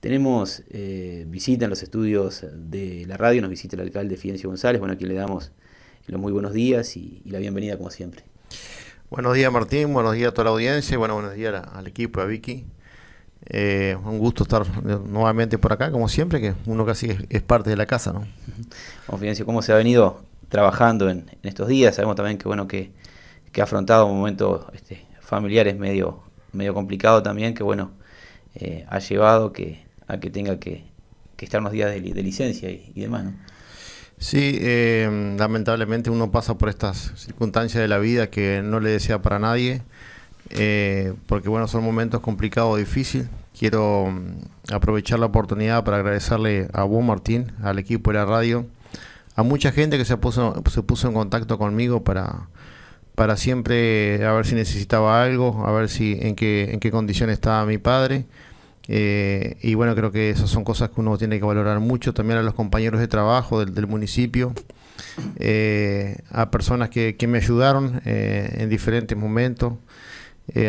Tenemos eh, visita en los estudios de la radio, nos visita el alcalde Fidencio González, bueno, aquí le damos los muy buenos días y, la bienvenida como siempre. Buenos días Martín, buenos días a toda la audiencia, bueno, buenos días al equipo, a Vicky. Eh, un gusto estar nuevamente por acá, como siempre, que uno casi es, parte de la casa, ¿no? Bueno, Fidencio, ¿cómo se ha venido trabajando en, estos días? Sabemos también que, bueno, que, ha afrontado momentos este, familiares medio, medio complicado también, que, bueno, eh, ha llevado que que tenga que, estar unos días de, licencia y, demás, ¿no? Sí, eh, lamentablemente uno pasa por estas circunstancias de la vida que no le desea para nadie, eh, porque bueno, son momentos complicados, difíciles. Quiero mm, aprovechar la oportunidad para agradecerle a vos, Martín, al equipo de la radio, a mucha gente que se puso, en contacto conmigo para, siempre a ver si necesitaba algo, a ver si en en qué condición estaba mi padre. Eh, y bueno, creo que esas son cosas que uno tiene que valorar mucho, también a los compañeros de trabajo del, municipio, eh, a personas que, me ayudaron eh, en diferentes momentos,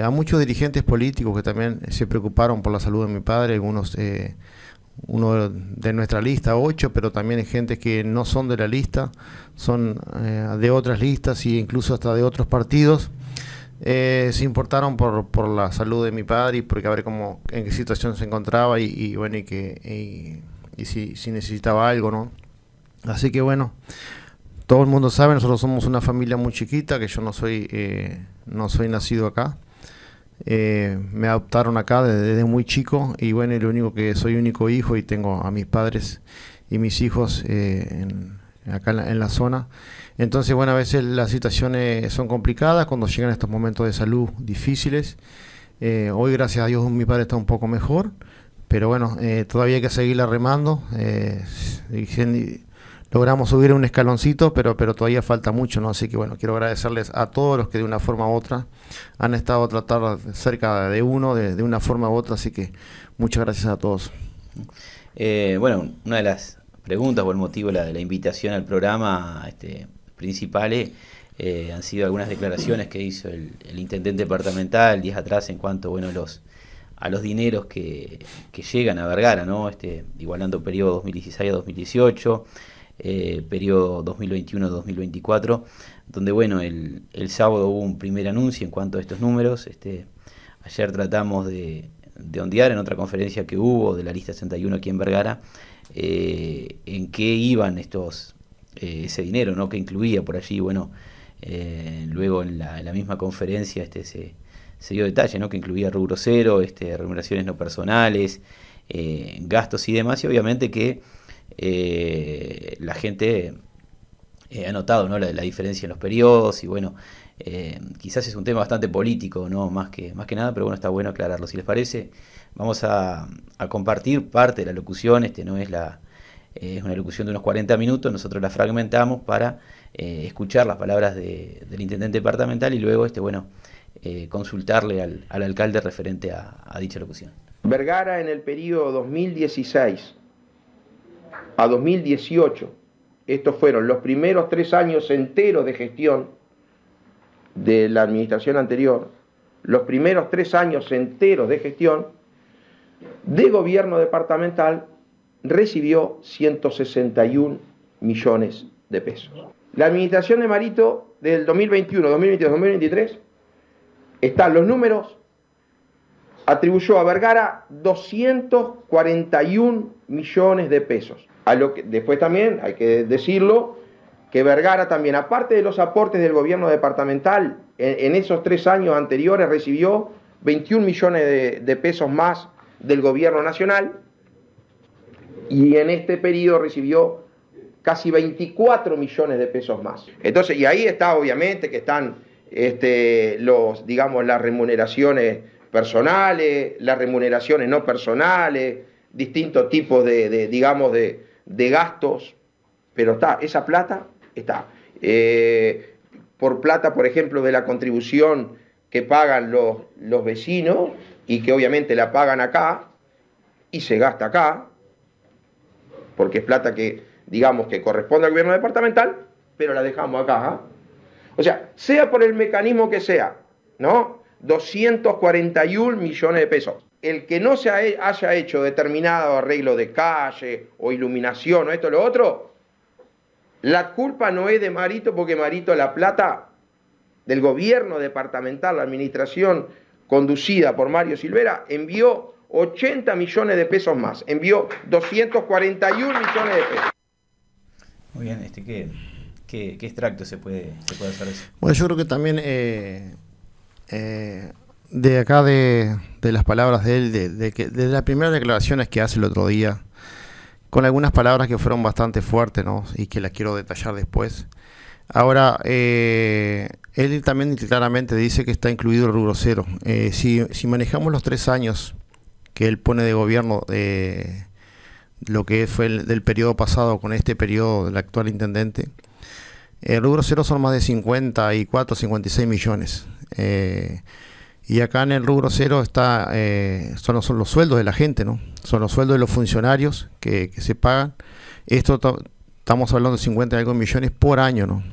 a muchos dirigentes políticos que también se preocuparon por la salud de mi padre, algunos, uno de nuestra lista, ocho, pero también hay gente que no son de la lista, son de otras listas e incluso hasta de otros partidos. Eh, se importaron por, la salud de mi padre y porque a ver cómo, en qué situación se encontraba y, bueno, y que y, si, necesitaba algo, ¿no? Así que bueno, todo el mundo sabe, nosotros somos una familia muy chiquita, que yo no soy, eh, no soy nacido acá. Eh, me adoptaron acá desde, muy chico y bueno, lo único que soy único hijo y tengo a mis padres y mis hijos en, acá en la zona. Entonces, bueno, a veces las situaciones son complicadas cuando llegan estos momentos de salud difíciles. Eh, hoy, gracias a Dios, mi padre está un poco mejor, pero bueno, eh, todavía hay que seguirla remando. Eh, logramos subir un escaloncito, pero, pero todavía falta mucho, ¿no? Así que bueno, quiero agradecerles a todos los que de una forma u otra han estado a tratar cerca de uno, de, una forma u otra, así que muchas gracias a todos. bueno, una de las preguntas o el motivo de la, de la invitación al programa, este, principales eh, han sido algunas declaraciones que hizo el, intendente departamental días atrás en cuanto bueno los a los dineros que, que llegan a Vergara, ¿no? Este, igualando periodo 2016 a 2018, eh, periodo 2021-2024, donde bueno, el, el, sábado hubo un primer anuncio en cuanto a estos números. Este, ayer tratamos de, de ondear en otra conferencia que hubo de la lista 61 aquí en Vergara, eh, en qué iban estos eh, ese dinero ¿no? que incluía por allí, bueno, eh, luego en la, misma conferencia este, se, dio detalle, ¿no? que incluía rubro cero, este, remuneraciones no personales, eh, gastos y demás, y obviamente que la gente ha notado ¿no? la, la, diferencia en los periodos, y bueno, quizás es un tema bastante político, ¿no? más, que, más que nada, pero bueno, está bueno aclararlo. Si les parece, vamos a compartir parte de la locución, este no es la eh, es una locución de unos 40 minutos, nosotros la fragmentamos para eh, escuchar las palabras del intendente departamental y luego, este, bueno, eh, consultarle al, alcalde referente a, a dicha locución. Vergara en el periodo 2016 a 2018, estos fueron los primeros tres años enteros de gestión de la administración anterior, los primeros tres años enteros de gestión de gobierno departamental recibió 161 millones de pesos. La administración de Marito del 2021, 2022, 2023, están los números, atribuyó a Vergara 241 millones de pesos. A lo que, después también hay que decirlo, que Vergara también, aparte de los aportes del gobierno departamental, en, esos tres años anteriores recibió 21 millones de pesos más del gobierno nacional, y en este periodo recibió casi 24 millones de pesos más. Entonces, y ahí está obviamente que están este, los, digamos, las remuneraciones personales, las remuneraciones no personales, distintos tipos de, gastos, pero está, esa plata está. Eh, por plata, por ejemplo, de la contribución que pagan los vecinos y que obviamente la pagan acá y se gasta acá, porque es plata que, digamos, que corresponde al gobierno departamental, pero la dejamos acá. ¿ah? O sea, sea por el mecanismo que sea, ¿no? 241 millones de pesos. El que no se haya hecho determinado arreglo de calle o iluminación o esto o lo otro, la culpa no es de Marito porque Marito la plata del gobierno departamental, la administración conducida por Mario Silvera, envió 80 millones de pesos más. Envió 241 millones de pesos. Muy bien, este, ¿qué, extracto se puede, se puede hacer eso? Bueno, yo creo que también eh, eh, de acá de, las palabras de él, de, las primeras declaraciones que hace el otro día, con algunas palabras que fueron bastante fuertes ¿no? y que las quiero detallar después. Ahora, eh, él también claramente dice que está incluido el rubro cero. si, si, manejamos los tres años que él pone de gobierno eh, lo que fue del periodo pasado con este periodo del actual intendente, el eh, rubro cero son más de 54, 56 millones. Eh, y acá en el rubro cero está, son, los, sueldos de la gente, ¿no? Son los sueldos de los funcionarios que, se pagan. Esto estamos hablando de 50 y algo millones por año, ¿no?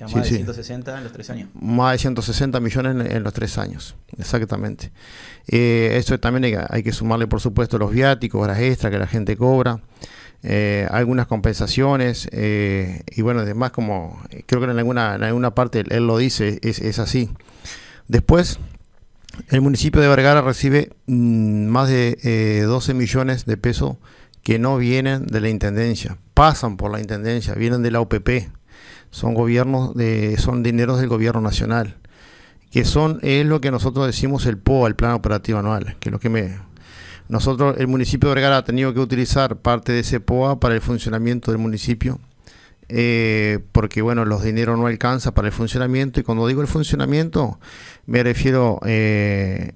más de 160 en los tres años. Más de 160 millones en, los tres años, exactamente. Eh, eso también hay, que sumarle, por supuesto, los viáticos, las extras que la gente cobra, eh, algunas compensaciones eh, y bueno, además, como eh, creo que en alguna, parte él, lo dice, es, así. Después, el municipio de Vergara recibe mm, más de 12 millones de pesos que no vienen de la intendencia, pasan por la intendencia, vienen de la OPP son gobiernos de, son dineros del gobierno nacional, que son, es lo que nosotros decimos el POA, el plan operativo anual, que lo que me nosotros, el municipio de Vergara ha tenido que utilizar parte de ese POA para el funcionamiento del municipio, eh, porque bueno, los dineros no alcanza para el funcionamiento, y cuando digo el funcionamiento, me refiero eh,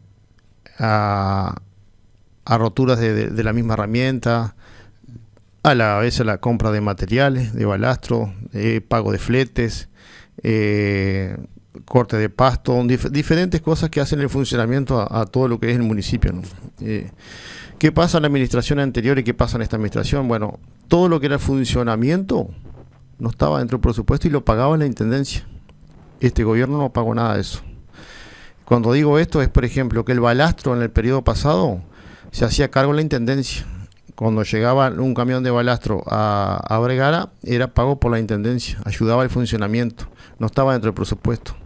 a, a, roturas de la misma herramienta, a la vez a la compra de materiales, de balastro, pago de fletes, eh, corte de pasto, diferentes cosas que hacen el funcionamiento a, todo lo que es el municipio. Eh, ¿Qué pasa en la administración anterior y qué pasa en esta administración? Bueno, todo lo que era funcionamiento no estaba dentro del presupuesto y lo pagaba la intendencia. Este gobierno no pagó nada de eso. Cuando digo esto es, por ejemplo, que el balastro en el periodo pasado se hacía cargo la intendencia cuando llegaba un camión de balastro a, a Bregara, era pago por la intendencia, ayudaba al funcionamiento, no estaba dentro del presupuesto.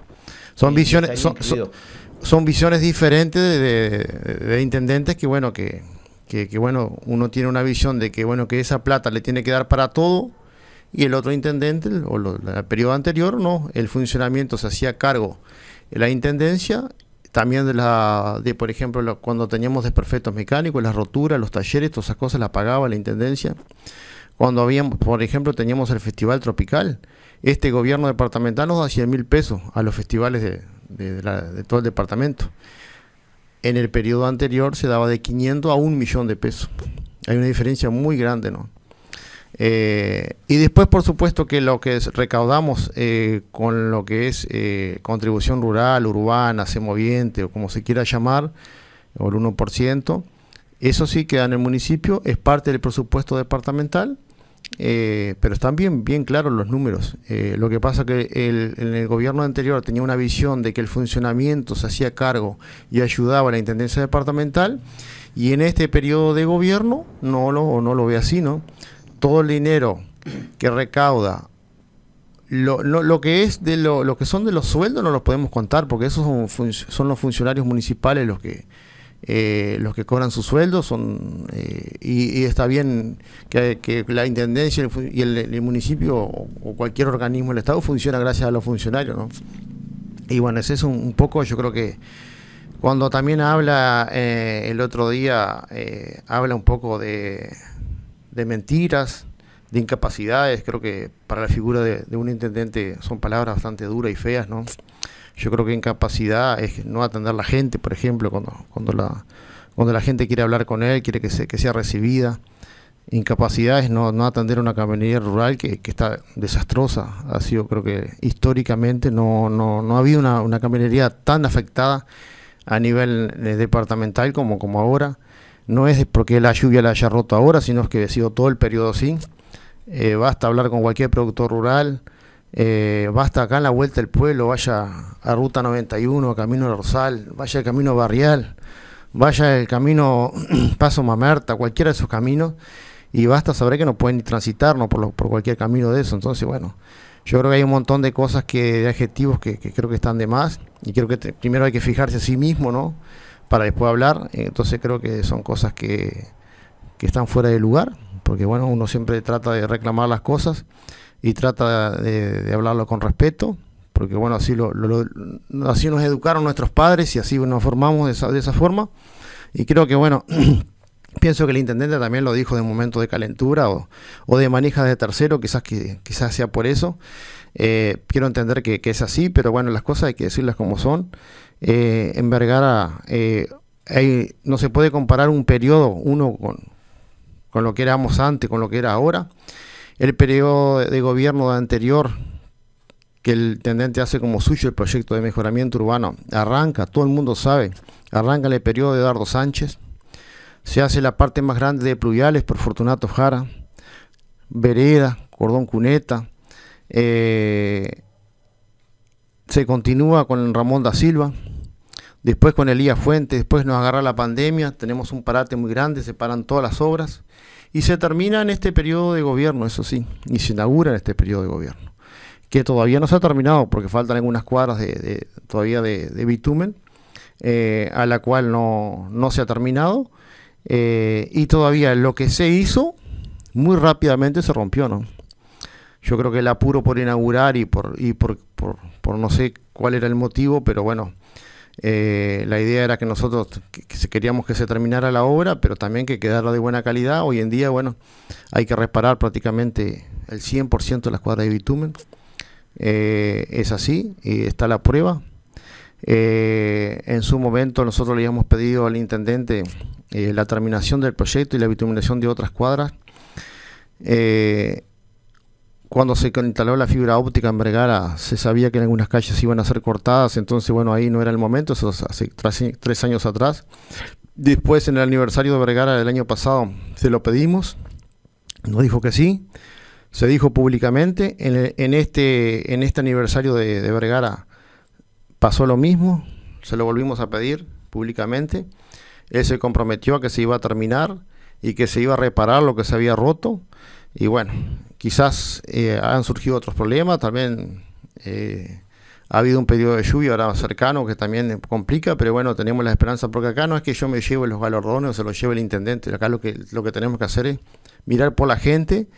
Son visiones, son, visiones diferentes de, intendentes que bueno, que, bueno, uno tiene una visión de que bueno, que esa plata le tiene que dar para todo, y el otro intendente, o el periodo anterior, no, el funcionamiento se hacía cargo la intendencia también de, la, de por ejemplo, cuando teníamos desperfectos mecánicos, las roturas, los talleres, todas esas cosas las pagaba la Intendencia. Cuando habíamos, por ejemplo, teníamos el Festival Tropical, este gobierno departamental nos da 100 mil pesos a los festivales de, todo el departamento. En el periodo anterior se daba de 500 a un millón de pesos. Hay una diferencia muy grande, ¿no? Eh, y después, por supuesto, que lo que recaudamos eh, con lo que es eh, contribución rural, urbana, semoviente o como se quiera llamar, o el 1%, eso sí queda en el municipio, es parte del presupuesto departamental, pero están bien, claros los números. lo que pasa es que el, en el gobierno anterior tenía una visión de que el funcionamiento se hacía cargo y ayudaba a la Intendencia departamental, y en este periodo de gobierno no no lo ve así, ¿no? todo el dinero que recauda, lo, que es de lo, que son de los sueldos no los podemos contar porque esos son, los funcionarios municipales los que eh, los que cobran sus sueldos son eh, y, está bien que, la intendencia y el, municipio o cualquier organismo del estado funciona gracias a los funcionarios y bueno ese es un, poco yo creo que cuando también habla eh, el otro día habla un poco de de mentiras, de incapacidades. Creo que para la figura de, un intendente son palabras bastante duras y feas, ¿no? Yo creo que incapacidad es no atender a la gente, por ejemplo, cuando, cuando, la, cuando la gente quiere hablar con él, quiere que, sea recibida. Incapacidad es no, atender atender una camionería rural que, está desastrosa. Ha sido, creo que históricamente, no, no, ha habido una, camionería tan afectada a nivel eh, departamental como, como ahora no es porque la lluvia la haya roto ahora, sino que ha sido todo el periodo así. Eh, basta hablar con cualquier productor rural, eh, basta acá en la vuelta del pueblo, vaya a Ruta 91, Camino de Rosal, vaya al Camino Barrial, vaya el Camino Paso Mamerta, cualquiera de esos caminos, y basta saber que no pueden transitarnos por, por cualquier camino de eso. Entonces, bueno, yo creo que hay un montón de cosas, que de adjetivos que, creo que están de más, y creo que primero hay que fijarse a sí mismo, ¿no? para después hablar. Entonces creo que son cosas que, están fuera de lugar, porque bueno, uno siempre trata de reclamar las cosas y trata de, hablarlo con respeto, porque bueno, así, lo, así nos educaron nuestros padres y así nos formamos de esa, forma. Y creo que bueno, pienso que el intendente también lo dijo de momento de calentura o, de manija de tercero, quizás, quizás sea por eso. Eh, quiero entender que, que es así, pero bueno, las cosas hay que decirlas como son. Eh, en Vergara eh, no se puede comparar un periodo, uno con, lo que éramos antes, con lo que era ahora. El periodo de gobierno anterior, que el tendente hace como suyo el proyecto de mejoramiento urbano, arranca, todo el mundo sabe, arranca el periodo de Eduardo Sánchez, se hace la parte más grande de pluviales por Fortunato Jara, Vereda, Cordón Cuneta, eh, se continúa con Ramón da Silva, Después con Elías Fuente, después nos agarra la pandemia, tenemos un parate muy grande, se paran todas las obras y se termina en este periodo de gobierno, eso sí, y se inaugura en este periodo de gobierno, que todavía no se ha terminado porque faltan algunas cuadras de, todavía de, bitumen, eh, a la cual no, se ha terminado, eh, y todavía lo que se hizo muy rápidamente se rompió, ¿no? Yo creo que el apuro por inaugurar y por, y por, por no sé cuál era el motivo, pero bueno, eh, la idea era que nosotros queríamos que se terminara la obra, pero también que quedara de buena calidad. Hoy en día, bueno, hay que reparar prácticamente el 100% de las cuadras de bitumen. Eh, es así, y está la prueba. Eh, en su momento nosotros le habíamos pedido al intendente la terminación del proyecto y la bituminación de otras cuadras cuando se instaló la fibra óptica en Vergara, se sabía que en algunas calles iban a ser cortadas, entonces bueno, ahí no era el momento, eso hace tres, años atrás. Después, en el aniversario de Vergara del año pasado, se lo pedimos, no dijo que sí, se dijo públicamente, en, este, en este aniversario de, de Vergara pasó lo mismo, se lo volvimos a pedir públicamente, él se comprometió a que se iba a terminar y que se iba a reparar lo que se había roto. Y bueno, Quizás eh, han surgido otros problemas, también eh, ha habido un periodo de lluvia ahora cercano que también complica, pero bueno, tenemos la esperanza, porque acá no es que yo me lleve los galardones o se los lleve el intendente, acá lo que, lo que tenemos que hacer es mirar por la gente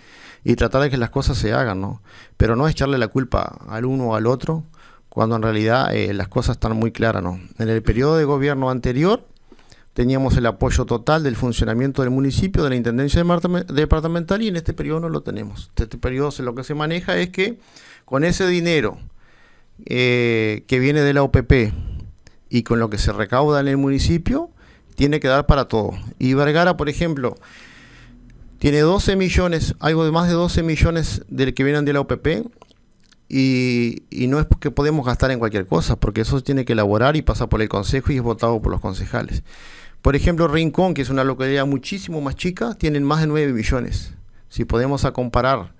y tratar de que las cosas se hagan, ¿no? Pero no echarle la culpa al uno o al otro, cuando en realidad eh, las cosas están muy claras, ¿no? En el periodo de gobierno anterior teníamos el apoyo total del funcionamiento del municipio, de la Intendencia Departamental y en este periodo no lo tenemos. En Este periodo lo que se maneja es que con ese dinero eh, que viene de la OPP y con lo que se recauda en el municipio, tiene que dar para todo. Y Vergara, por ejemplo, tiene 12 millones, algo de más de 12 millones del que vienen de la OPP y, no es que podemos gastar en cualquier cosa, porque eso tiene que elaborar y pasa por el Consejo y es votado por los concejales. Por ejemplo, Rincón, que es una localidad muchísimo más chica, tienen más de 9 millones. Si podemos a comparar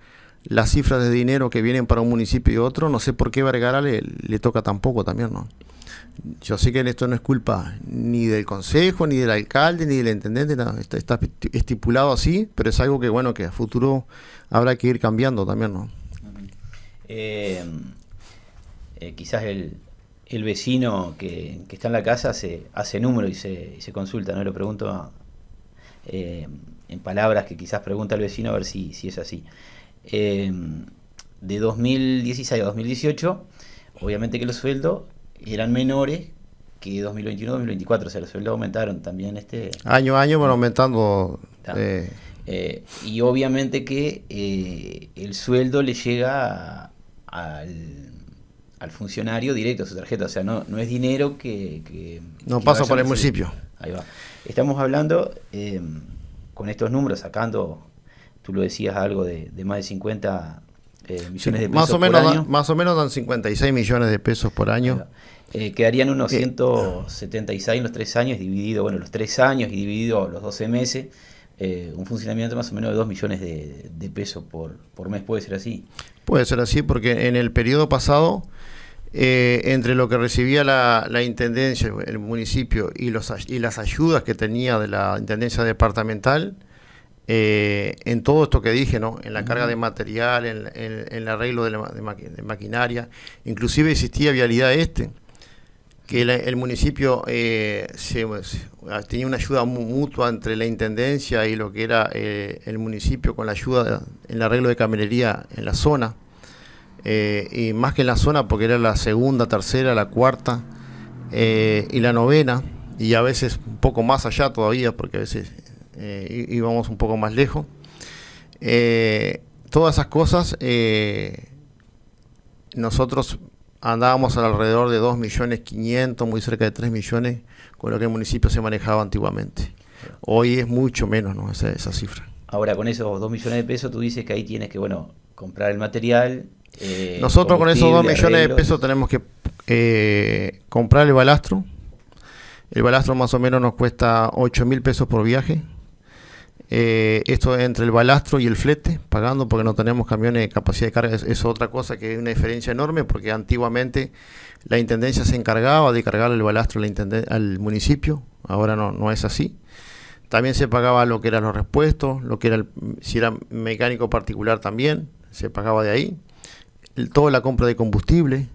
las cifras de dinero que vienen para un municipio y otro, no sé por qué Vergara le, toca tan poco también, ¿no? Yo sé que esto no es culpa ni del consejo, ni del alcalde, ni del intendente, está, estipulado así, pero es algo que, bueno, que a futuro habrá que ir cambiando también, ¿no? Eh, eh, quizás el, el vecino que, está en la casa se hace número y se, se consulta, ¿no? Lo pregunto eh, en palabras que quizás pregunta el vecino a ver si, si es así. Em, de 2016 a 2018, obviamente que los sueldos eran menores que 2021-2024, o sea, los sueldos aumentaron también este... Año a año van aumentando... Eh. Eh, y obviamente que el sueldo le llega al al funcionario directo a su tarjeta. O sea, no, no es dinero que. no pasa por el municipio. Ahí va. Estamos hablando eh, con estos números, sacando, tú lo decías, algo de, más de 50 eh, millones de pesos más o menos más o menos dan 56 millones de pesos por año. Eh, quedarían unos 176 en los tres años, dividido, bueno, los tres años y dividido los 12 meses. Eh, un funcionamiento más o menos de 2 millones de, pesos por, por, mes. ¿Puede ser así? Puede ser así porque en el periodo pasado, eh, entre lo que recibía la, Intendencia, el municipio y, los, y las ayudas que tenía de la Intendencia Departamental, eh, en todo esto que dije, ¿no? en la carga de material, en, el arreglo de, de, maquinaria, inclusive existía vialidad este que el municipio eh, se, ah, tenía una ayuda mutua entre la intendencia y lo que era eh, el municipio con la ayuda en el arreglo de camelería en la zona. Eh, y más que en la zona, porque era la segunda, tercera, la cuarta y la novena, y a veces un poco más allá todavía, porque a veces íbamos un poco más lejos. todas esas cosas nosotros andábamos alrededor de 2 millones muy cerca de 3 millones, con lo que el municipio se manejaba antiguamente. Hoy es mucho menos ¿no? esa, esa cifra. Ahora, con esos 2 millones de pesos, tú dices que ahí tienes que, bueno, comprar el material. Eh, Nosotros con esos 2 millones de pesos tenemos que eh, comprar el balastro. El balastro más o menos nos cuesta 8.000 mil pesos por viaje. Eh, esto entre el balastro y el flete, pagando porque no tenemos camiones de capacidad de carga, es, otra cosa que es una diferencia enorme porque antiguamente la Intendencia se encargaba de cargar el balastro al, municipio, ahora no, no es así. También se pagaba lo que eran los repuestos, lo que era, si era mecánico particular también, se pagaba de ahí. toda la compra de combustible,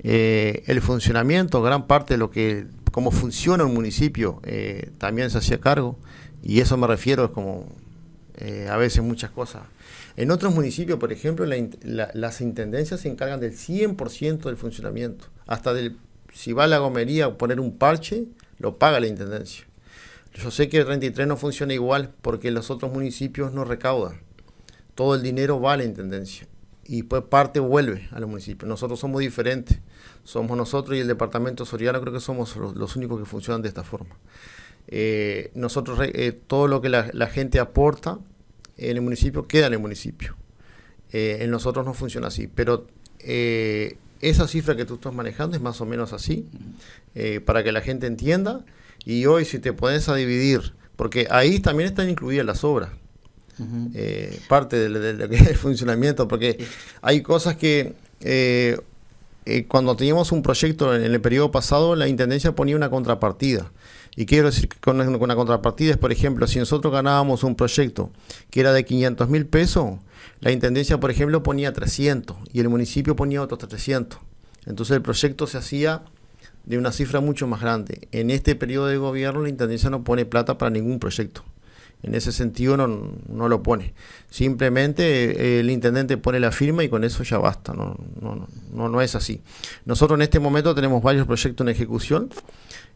eh, el funcionamiento, gran parte de lo que, cómo funciona un municipio, eh, también se hacía cargo y eso me refiero, es como eh, a veces muchas cosas. En otros municipios, por ejemplo, las intendencias se encargan del 100% del funcionamiento. Hasta si va a la gomería a poner un parche, lo paga la intendencia. Yo sé que el 33 no funciona igual porque los otros municipios no recaudan. Todo el dinero va a la intendencia y pues parte vuelve a los municipios. Nosotros somos diferentes. Somos nosotros y el departamento soriano creo que somos los únicos que funcionan de esta forma. Eh, nosotros eh, todo lo que la, gente aporta en el municipio queda en el municipio. Eh, en nosotros no funciona así, pero esa cifra que tú estás manejando es más o menos así, para que la gente entienda. Y hoy si te pones a dividir, porque ahí también están incluidas las obras. parte del funcionamiento, porque hay cosas que cuando teníamos un proyecto en el periodo pasado, la Intendencia ponía una contrapartida. Y quiero decir que con una contrapartida es, por ejemplo, si nosotros ganábamos un proyecto que era de 500 mil pesos, la Intendencia, por ejemplo, ponía 300 y el municipio ponía otros 300. Entonces el proyecto se hacía de una cifra mucho más grande. En este periodo de gobierno la Intendencia no pone plata para ningún proyecto. En ese sentido no, lo pone. Simplemente eh, el intendente pone la firma y con eso ya basta. No, no, no, no es así. Nosotros en este momento tenemos varios proyectos en ejecución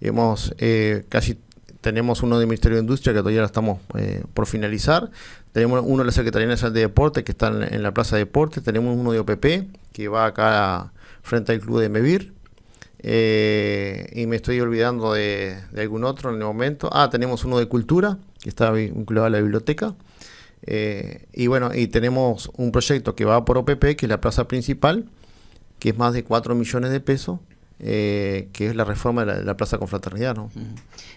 Hemos eh, casi tenemos uno de Ministerio de Industria que todavía lo estamos eh, por finalizar. Tenemos uno de la Secretaría Nacional de Deportes... que está en, la Plaza de Deportes. Tenemos uno de OPP que va acá frente al Club de Mevir. Eh, y me estoy olvidando de, algún otro en el momento. Ah, tenemos uno de Cultura que está vinculado a la biblioteca. y bueno, y tenemos un proyecto que va por OPP, que es la plaza principal, que es más de 4 millones de pesos eh, que es la reforma de la, Plaza Confraternidad. ¿no?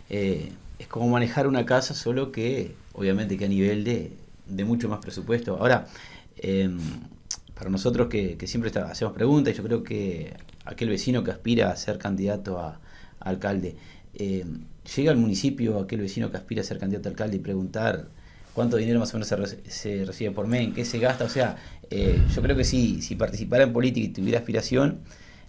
Eh, es como manejar una casa, solo que obviamente que a nivel de, de mucho más presupuesto. Ahora, em, para nosotros que, siempre hacemos preguntas, yo creo que aquel vecino que aspira a ser candidato a, alcalde, em, llega al municipio aquel vecino que aspira a ser candidato a alcalde y preguntar cuánto dinero más o menos se, recibe por mes, en qué se gasta. O sea, eh, yo creo que si, si participara en política y tuviera aspiración,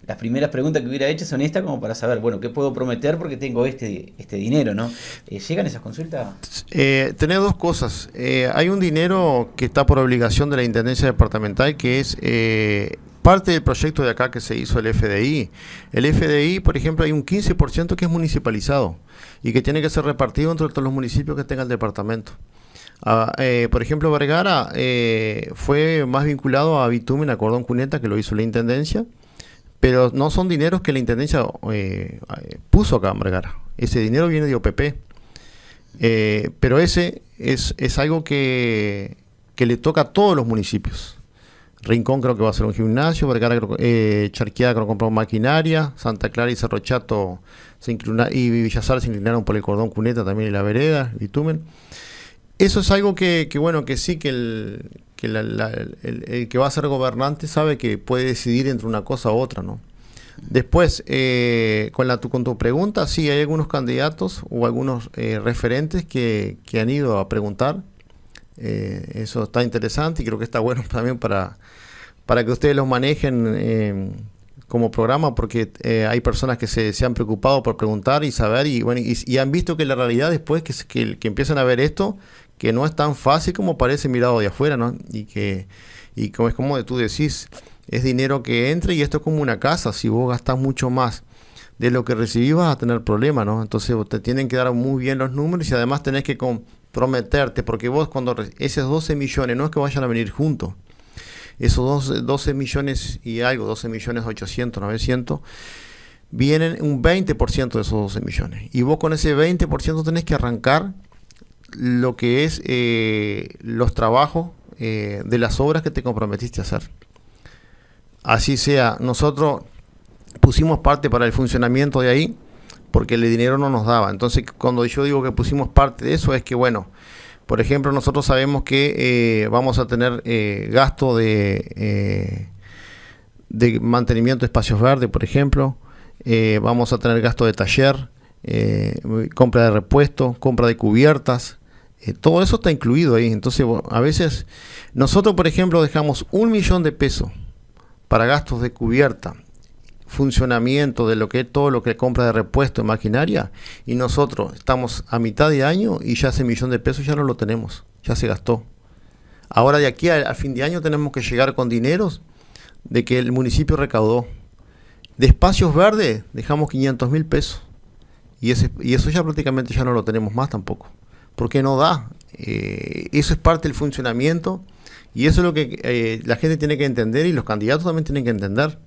las primeras preguntas que hubiera hecho son estas como para saber, bueno, ¿qué puedo prometer porque tengo este, este dinero, ¿no? Eh, ¿Llegan esas consultas? Eh, Tener dos cosas. Eh, hay un dinero que está por obligación de la Intendencia Departamental que es... Parte del proyecto de acá que se hizo el FDI, el FDI, por ejemplo, hay un 15% que es municipalizado y que tiene que ser repartido entre todos los municipios que tenga el departamento. Ah, por ejemplo, Vergara fue más vinculado a bitumen, a cordón cuneta, que lo hizo la intendencia pero no son dineros que la Intendencia eh, eh, puso acá en Vergara. Ese dinero viene de OPP. Eh, pero ese es, es algo que, le toca a todos los municipios. Rincón creo que va a ser un gimnasio, Vergara, eh, Charqueada creo que compró maquinaria, Santa Clara y Cerro Chato se y Villazar se inclinaron por el cordón cuneta también y la vereda, bitumen. Eso es algo que, bueno, que sí, que el, que el, que va a ser gobernante sabe que puede decidir entre una cosa u otra, ¿no? Después, eh, con, la, tu, con tu pregunta, sí, hay algunos candidatos o algunos eh, referentes que, han ido a preguntar. Eh, eso está interesante y creo que está bueno también para, para que ustedes los manejen em, como programa, porque hay personas que se, han preocupado por preguntar y saber y, bueno, y, han visto que la realidad después que, que empiezan a ver esto, que no es tan fácil como parece mirado de afuera, ¿no? Y que y como es como tú decís, es dinero que entra y esto es como una casa, si vos gastas mucho más de lo que recibís vas a tener problemas, ¿no? Entonces te tienen que dar muy bien los números y además tenés que comprometerte, porque vos cuando esos 12 millones, no es que vayan a venir juntos, esos 12, 12 millones y algo, 12 millones 800, 900, vienen un 20% de esos 12 millones. Y vos con ese 20% tenés que arrancar lo que es eh, los trabajos eh, de las obras que te comprometiste a hacer. Así sea, nosotros pusimos parte para el funcionamiento de ahí porque el dinero no nos daba. Entonces, cuando yo digo que pusimos parte de eso, es que, bueno, por ejemplo, nosotros sabemos que eh, vamos a tener gasto de, de mantenimiento de espacios verdes, por ejemplo, vamos a tener gasto de taller, compra de repuestos, compra de cubiertas, eh, todo eso está incluido ahí. Entonces, a veces nosotros, por ejemplo, dejamos un millón de pesos para gastos de cubierta, funcionamiento de lo que es todo lo que compra de repuesto maquinaria, y nosotros estamos a mitad de año y ya ese millón de pesos ya no lo tenemos, ya se gastó. Ahora de aquí a, fin de año tenemos que llegar con dineros de que el municipio recaudó. De espacios verdes dejamos 500 mil pesos. Y, ese, y eso ya prácticamente ya no lo tenemos más tampoco porque no da. Eh, eso es parte del funcionamiento y eso es lo que eh, la gente tiene que entender y los candidatos también tienen que entender.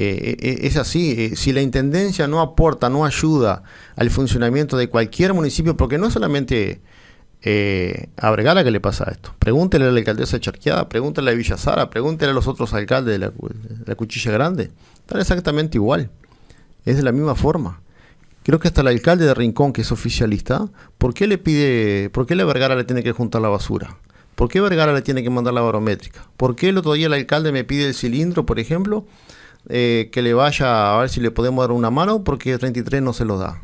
Eh, es así, si la Intendencia no aporta, no ayuda al funcionamiento de cualquier municipio, porque no es solamente a Bregala que le pasa esto, pregúntele a la alcaldesa de Charqueada, pregúntele a Villa Sara, pregúntele a los otros alcaldes de la, de la Cuchilla Grande, están exactamente igual, es de la misma forma creo que hasta el alcalde de Rincón, que es oficialista, ¿por qué le pide, por qué la Vergara le tiene que juntar la basura? ¿Por qué Vergara le tiene que mandar la barométrica? ¿Por qué el otro día el alcalde me pide el cilindro, por ejemplo, eh, que le vaya a ver si le podemos dar una mano porque 33 no se lo da?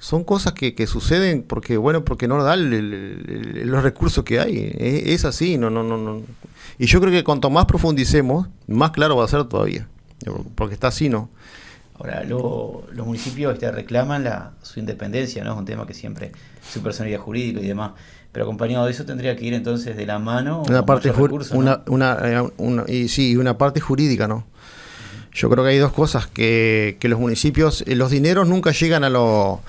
Son cosas que, que suceden porque, bueno, porque no da el, los recursos que hay. Es, así, no, no, no, no. Y yo creo que cuanto más profundicemos, más claro va a ser todavía. Porque está así, ¿no? Ahora, luego los municipios este, reclaman la, su independencia, ¿no? Es un tema que siempre, su personalidad jurídica y demás. Pero acompañado de eso tendría que ir entonces de la mano una parte eh, una, y sí, una parte jurídica, ¿no? Yo creo que hay dos cosas, que, que los municipios, eh, los dineros nunca llegan a lo...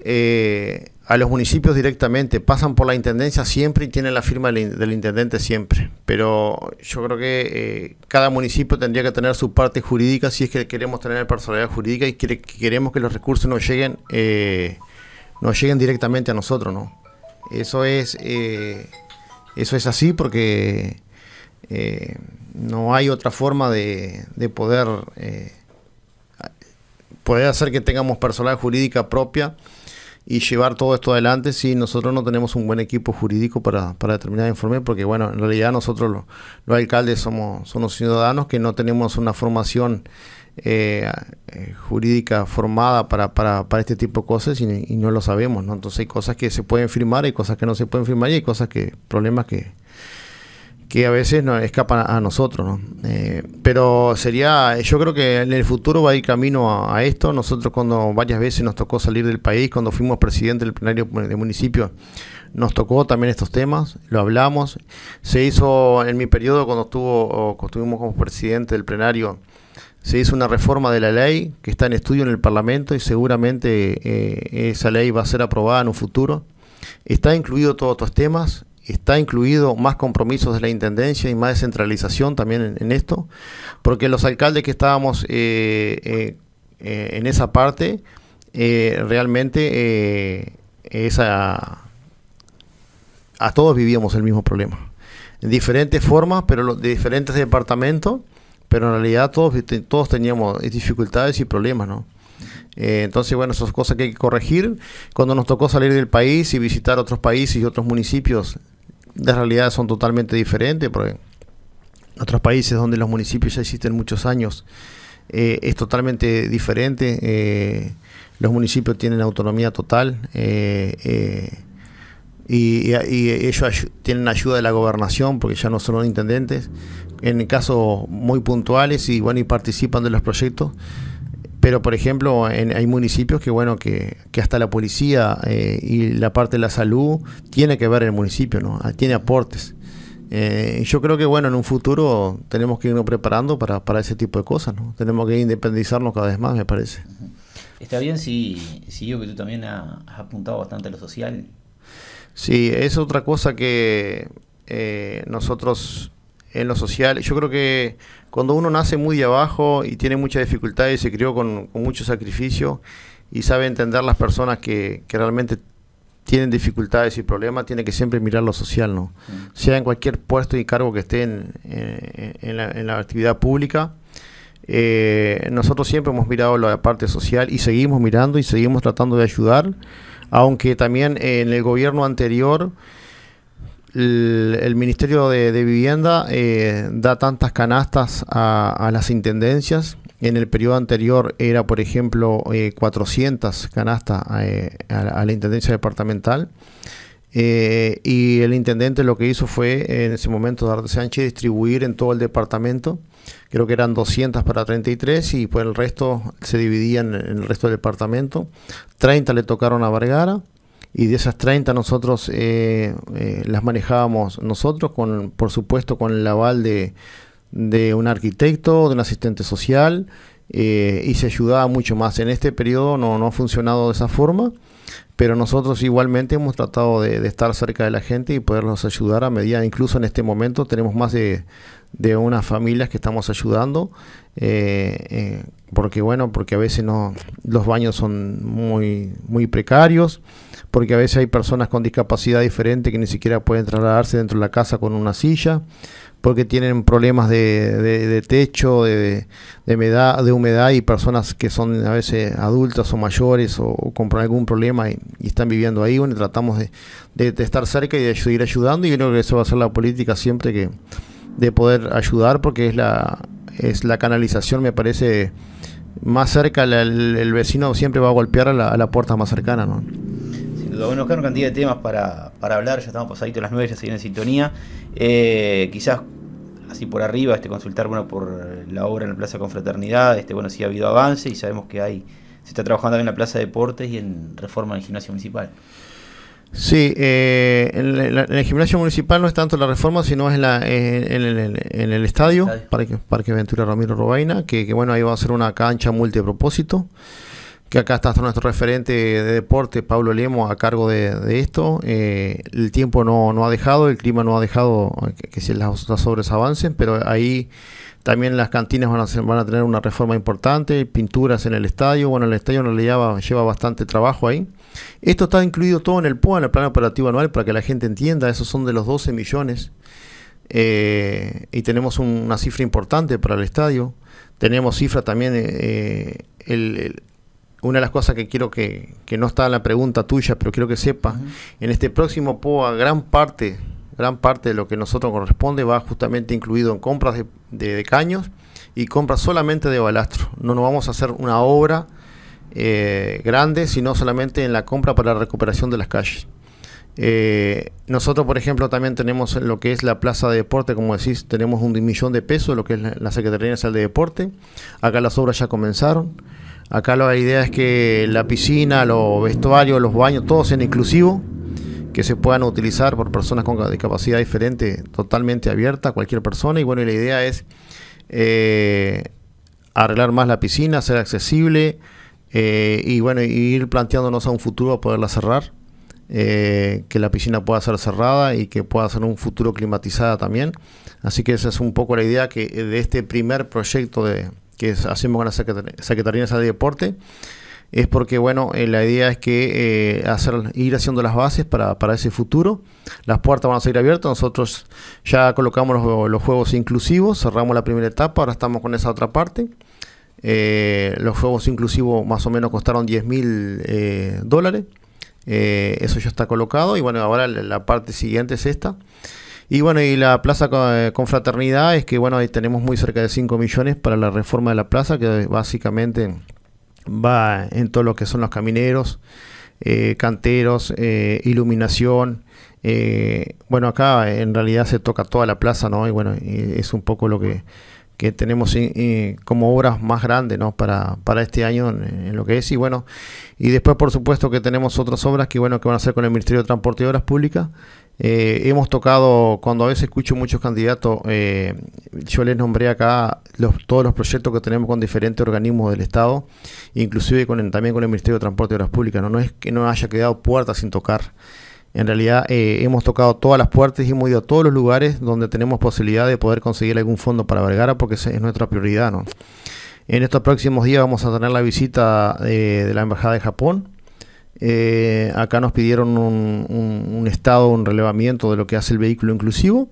Eh, a los municipios directamente, pasan por la intendencia siempre y tienen la firma del, intendente siempre. Pero yo creo que eh, cada municipio tendría que tener su parte jurídica si es que queremos tener personalidad jurídica y queremos que los recursos nos lleguen, eh, nos lleguen directamente a nosotros, ¿no? Eso es, eh, eso es así porque no hay otra forma de, de poder, poder hacer que tengamos personalidad jurídica propia y llevar todo esto adelante si nosotros no tenemos un buen equipo jurídico para, para determinar el informe, porque bueno, en realidad nosotros los, alcaldes somos, somos ciudadanos que no tenemos una formación eh, eh, jurídica formada para, para, para, este tipo de cosas y, no lo sabemos, ¿no? Entonces hay cosas que se pueden firmar, y cosas que no se pueden firmar y hay cosas que, problemas que, que a veces nos escapan a nosotros. Eh, pero sería, yo creo que en el futuro va a ir camino a, esto. Nosotros cuando varias veces nos tocó salir del país, cuando fuimos presidente del plenario de municipio, nos tocó también estos temas, lo hablamos. Se hizo en mi periodo cuando, estuvo, cuando estuvimos como presidente del plenario, se hizo una reforma de la ley que está en estudio en el Parlamento y seguramente eh, esa ley va a ser aprobada en un futuro. Está incluido todos estos temas, está incluido más compromisos de la Intendencia y más descentralización también en, esto, porque los alcaldes que estábamos eh, eh, eh, en esa parte, realmente esa, a todos vivíamos el mismo problema, en diferentes formas, pero de diferentes departamentos, pero en realidad todos, todos teníamos dificultades y problemas, entonces, bueno, esas cosas que hay que corregir. Cuando nos tocó salir del país y visitar otros países y otros municipios de realidad son totalmente diferentes, porque en otros países donde los municipios ya existen muchos años, eh, es totalmente diferente. Eh, los municipios tienen autonomía total eh, y, ellos tienen ayuda de la gobernación porque ya no son intendentes, en casos muy puntuales y bueno, y participan de los proyectos. Pero, por ejemplo, hay municipios que, bueno, que, hasta la policía eh, y la parte de la salud tiene que ver en el municipio, ¿no? Ah, tiene aportes. Eh, yo creo que, bueno, en un futuro tenemos que irnos preparando para, para ese tipo de cosas, ¿no? Tenemos que independizarnos cada vez más, me parece. Está bien si, yo que tú también has apuntado bastante a lo social. Sí, es otra cosa que eh, nosotros en lo social. Yo creo que cuando uno nace muy de abajo y tiene muchas dificultades y se crió con, mucho sacrificio y sabe entender las personas que, realmente tienen dificultades y problemas, tiene que siempre mirar lo social, ¿no? Mm. Sea en cualquier puesto y cargo que esté en, en, la, actividad pública. Eh, nosotros siempre hemos mirado la parte social y seguimos mirando y seguimos tratando de ayudar, aunque también en el gobierno anterior el, Ministerio de, Vivienda eh, da tantas canastas a, las intendencias. En el periodo anterior era, por ejemplo, 400 eh, canastas eh, a, la Intendencia Departamental. y el intendente lo que hizo fue, en ese momento, Darte Sánchez, distribuir en todo el departamento. Creo que eran 200 para 33 y por el resto se dividían en el resto del departamento. 30 le tocaron a Vergara y de esas 30 nosotros eh, eh, las manejábamos nosotros, con, por supuesto con el aval de, de un arquitecto, de un asistente social, eh, y se ayudaba mucho más. En este periodo no, no ha funcionado de esa forma, pero nosotros igualmente hemos tratado de, estar cerca de la gente y poderlos ayudar a medida, incluso en este momento tenemos más de, de unas familias que estamos ayudando eh, eh, porque bueno, porque a veces no, los baños son muy, muy precarios, porque a veces hay personas con discapacidad diferente que ni siquiera pueden trasladarse dentro de la casa con una silla, porque tienen problemas de, techo, de, humedad, y personas que son a veces adultas o mayores o, con algún problema y, están viviendo ahí. Bueno, tratamos de, estar cerca y de seguir ayudando y yo creo que eso va a ser la política siempre que de poder ayudar porque es la es la canalización, me parece más cerca, el, vecino siempre va a golpear a la, puerta más cercana. ¿no? Sin duda, bueno, cantidad de temas para, para hablar, ya estamos pasaditos las 9, ya se en sintonía. Eh, quizás así por arriba, este, consultar bueno, por la obra en la Plaza Confraternidad, este, bueno, si ha habido avance y sabemos que hay, se está trabajando en la Plaza de Deportes y en reforma del gimnasio municipal. Sí, eh, en, la, en, el gimnasio municipal no es tanto la reforma, sino es la, eh, en, el, estadio, Parque, Ventura Ramiro Robaina, que, bueno, ahí va a ser una cancha multipropósito, que acá está nuestro referente de deporte, Pablo Lemo a cargo de, esto. Eh, el tiempo no, no, ha dejado, el clima no ha dejado que, las, otras obras avancen, pero ahí también las cantinas van a, van a tener una reforma importante, pinturas en el estadio, bueno, el estadio no le lleva bastante trabajo ahí esto está incluido todo en el POA, en el Plan Operativo Anual, para que la gente entienda, esos son de los 12 millones. Eh, y tenemos una cifra importante para el estadio. Tenemos cifra también, eh, eh, una de las cosas que quiero que, que, no está en la pregunta tuya, pero quiero que sepa. en este próximo POA gran parte, gran parte de lo que nosotros corresponde va justamente incluido en compras de, de caños y compras solamente de balastro. No nos vamos a hacer una obra eh, ...grandes grande, sino solamente en la compra para la recuperación de las calles. Eh, nosotros, por ejemplo, también tenemos lo que es la plaza de deporte, como decís, tenemos un millón de pesos, lo que es la Secretaría Nacional de Deporte. Acá las obras ya comenzaron. Acá la idea es que la piscina, los vestuarios, los baños, ...todos sean inclusivos... que se puedan utilizar por personas con discapacidad diferente, totalmente abierta a cualquier persona. Y bueno, la idea es eh, arreglar más la piscina, ser accesible, eh, y bueno, ir planteándonos a un futuro poderla cerrar, eh, que la piscina pueda ser cerrada y que pueda ser un futuro climatizada también. Así que esa es un poco la idea que eh, de este primer proyecto de, que hacemos con la Secretaría, de Deporte es porque bueno la idea es que hacer ir haciendo las bases para, para, ese futuro las puertas van a seguir abiertas nosotros ya colocamos los, los, juegos inclusivos cerramos la primera etapa ahora estamos con esa otra parte eh, los juegos inclusivos más o menos costaron 10 mil eh, dólares. Eh, eso ya está colocado. Y bueno, ahora la parte siguiente es esta. Y bueno, y la plaza Confraternidad es que bueno, ahí tenemos muy cerca de 5 millones para la reforma de la plaza, que básicamente va en todo lo que son los camineros, canteros, iluminación. bueno, acá en realidad se toca toda la plaza, ¿no? Y bueno, es un poco lo que que tenemos eh, eh, como obras más grandes para, este año en, lo que es. Y bueno, y después por supuesto que tenemos otras obras que bueno que van a ser con el Ministerio de Transporte y Obras Públicas. Eh, hemos tocado, cuando a veces escucho muchos candidatos, yo les nombré acá todos los proyectos que tenemos con diferentes organismos del Estado, inclusive con también con el Ministerio de Transporte y Obras Públicas. No, no es que no haya quedado puerta sin tocar. En realidad eh, hemos tocado todas las puertas y hemos ido a todos los lugares donde tenemos posibilidad de poder conseguir algún fondo para Vergara porque es nuestra prioridad. ¿no? En estos próximos días vamos a tener la visita eh, de la Embajada de Japón. Eh, acá nos pidieron un, estado, un relevamiento de lo que hace el vehículo inclusivo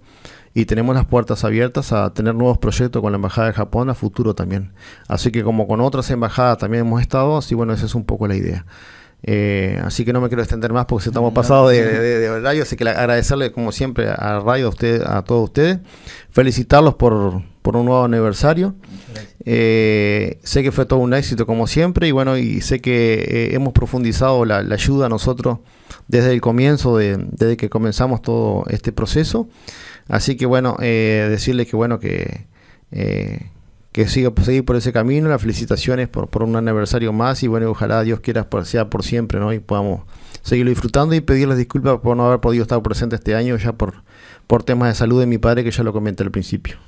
y tenemos las puertas abiertas a tener nuevos proyectos con la Embajada de Japón a futuro también. Así que como con otras embajadas también hemos estado, así bueno, esa es un poco la idea. Eh, así que no me quiero extender más porque estamos pasados de, de, así que agradecerle como siempre a Radio a, usted, a todos ustedes, felicitarlos por, un nuevo aniversario. Eh, sé que fue todo un éxito como siempre y bueno, y sé que eh, hemos profundizado la, ayuda a nosotros desde el comienzo, desde que comenzamos todo este proceso. Así que bueno, decirles que bueno, que que siga seguir por ese camino. Las felicitaciones por, un aniversario más y bueno, ojalá Dios quiera sea por siempre, ¿no? Y podamos seguirlo disfrutando y las disculpas por no haber podido estar presente este año ya por, por temas de salud de mi padre que ya lo comenté al principio.